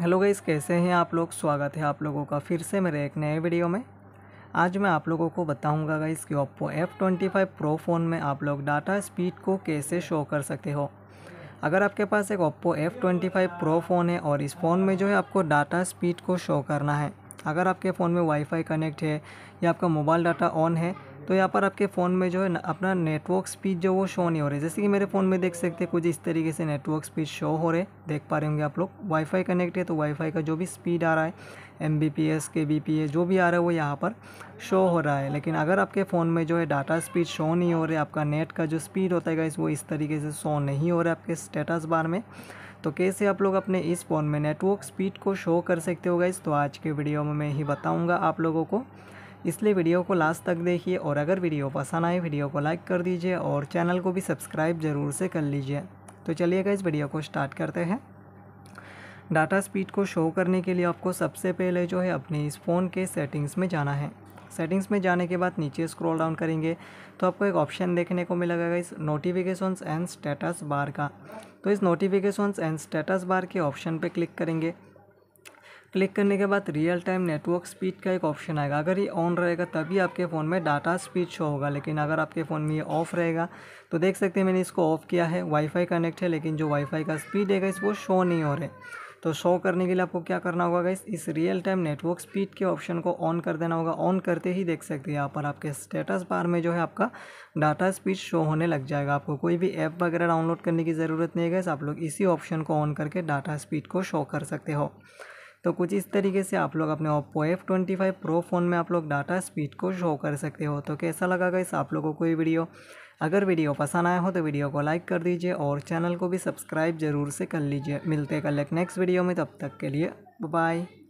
hello guys कैसे हैं आप लोग स्वागत है आप लोगों का फिर से मेरे एक नए वीडियो में आज मैं आप लोगों को बताऊंगा गाइस कि Oppo F twenty five pro phone में आप लोग डाटा स्पीड को कैसे शो कर सकते हो अगर आपके पास एक Oppo F twenty five pro phone है और इस फ़ोन में जो है आपको डाटा स्पीड को शो करना है अगर आपके फ़ोन में वाईफाई कनेक्ट है या आपका मोबाइल डाटा ऑन है तो यहाँ पर आपके फ़ोन में जो है अपना नेटवर्क स्पीड जो वो शो नहीं हो रही जैसे कि मेरे फ़ोन में देख सकते हैं कुछ इस तरीके से नेटवर्क स्पीड शो हो रहे देख पा रहे होंगे आप लोग वाईफाई कनेक्ट है तो वाईफाई का जो भी स्पीड आ रहा है M B P S K B P S जो भी आ रहा है वो यहाँ पर शो हो रहा है लेकिन अगर आपके फ़ोन में जो है डाटा स्पीड शो नहीं हो है आपका नेट का जो स्पीड होता है वो इस तरीके से शो नहीं हो रहा है आपके स्टेटस बार में तो कैसे आप लोग अपने इस फ़ोन में नेटवर्क स्पीड को शो कर सकते हो गाइज तो आज के वीडियो में मैं ही बताऊँगा आप लोगों को इसलिए वीडियो को लास्ट तक देखिए और अगर वीडियो पसंद आए वीडियो को लाइक कर दीजिए और चैनल को भी सब्सक्राइब ज़रूर से कर लीजिए तो चलिएगा इस वीडियो को स्टार्ट करते हैं डाटा स्पीड को शो करने के लिए आपको सबसे पहले जो है अपने इस फ़ोन के सेटिंग्स में जाना है सेटिंग्स में जाने के बाद नीचे स्क्रॉल डाउन करेंगे तो आपको एक ऑप्शन देखने को मिलेगा इस नोटिफिकेशंस एंड स्टेटस बार का तो इस नोटिफिकेशंस एंड स्टेटस बार के ऑप्शन पर क्लिक करेंगे क्लिक करने के बाद रियल टाइम नेटवर्क स्पीड का एक ऑप्शन आएगा अगर ये ऑन रहेगा तभी आपके फ़ोन में डाटा स्पीड शो होगा लेकिन अगर आपके फ़ोन में ये ऑफ़ रहेगा तो देख सकते हैं मैंने इसको ऑफ़ किया है वाईफाई कनेक्ट है लेकिन जो वाईफाई का स्पीड है इसको शो नहीं हो रहे तो शो करने के लिए आपको क्या करना होगा गाइस इस रियल टाइम नेटवर्क स्पीड के ऑप्शन को ऑन कर देना होगा ऑन करते ही देख सकते हैं यहाँ पर आपके स्टेटस बार में जो है आपका डाटा स्पीड शो होने लग जाएगा आपको कोई भी ऐप वगैरह डाउनलोड करने की ज़रूरत नहीं है गाइस आप लोग इसी ऑप्शन को ऑन करके डाटा स्पीड को शो कर सकते हो तो कुछ इस तरीके से आप लोग अपने Oppo F twenty five pro phone में आप लोग डाटा स्पीड को शो कर सकते हो तो कैसा लगा गैस आप लोगों को ये वीडियो अगर वीडियो पसंद आया हो तो वीडियो को लाइक कर दीजिए और चैनल को भी सब्सक्राइब जरूर से कर लीजिए मिलते कल एक नेक्स्ट वीडियो में तब तक के लिए बाय